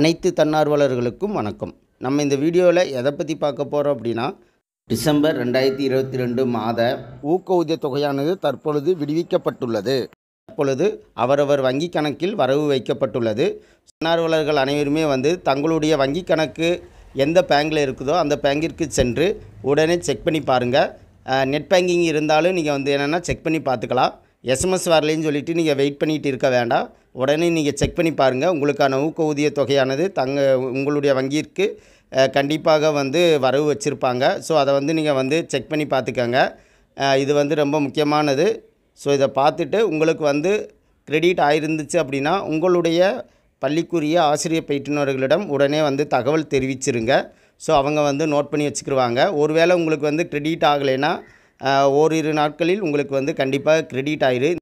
அனைத்து தன்னார்வலர்களுக்கும் வணக்கம் நம்ம இந்த வீடியோவில் எதை பற்றி பார்க்க போகிறோம் அப்படின்னா டிசம்பர் ரெண்டாயிரத்தி இருபத்தி ரெண்டு மாத ஊக்கவுதிய தொகையானது தற்பொழுது விடுவிக்கப்பட்டுள்ளது தற்பொழுது அவரவர் வங்கி கணக்கில் வரவு வைக்கப்பட்டுள்ளது தன்னார்வலர்கள் அனைவருமே வந்து தங்களுடைய வங்கி கணக்கு எந்த பேங்கில் இருக்குதோ அந்த பேங்கிற்கு சென்று உடனே செக் பண்ணி பாருங்கள் நெட் பேங்கிங் இருந்தாலும் நீங்கள் வந்து என்னென்னா செக் பண்ணி பார்த்துக்கலாம் எஸ்எம்எஸ் வரலைன்னு சொல்லிவிட்டு நீங்கள் வெயிட் பண்ணிகிட்டு இருக்க வேண்டாம் உடனே நீங்கள் செக் பண்ணி பாருங்கள் உங்களுக்கான ஊக்க ஊதிய தொகையானது தங்க உங்களுடைய வங்கியிற்கு கண்டிப்பாக வந்து வரவு வச்சுருப்பாங்க ஸோ அதை வந்து நீங்கள் வந்து செக் பண்ணி பார்த்துக்கோங்க இது வந்து ரொம்ப முக்கியமானது ஸோ இதை பார்த்துட்டு உங்களுக்கு வந்து கிரெடிட் ஆயிருந்துச்சு அப்படின்னா உங்களுடைய பள்ளிக்குரிய ஆசிரியர் பயிற்றுனர்களிடம் உடனே வந்து தகவல் தெரிவிச்சிருங்க ஸோ அவங்க வந்து நோட் பண்ணி வச்சுக்கிடுவாங்க ஒருவேளை உங்களுக்கு வந்து கிரெடிட் ஆகலைன்னா ஓரிரு நாட்களில் உங்களுக்கு வந்து கண்டிப்பாக கிரெடிட் ஆயிரு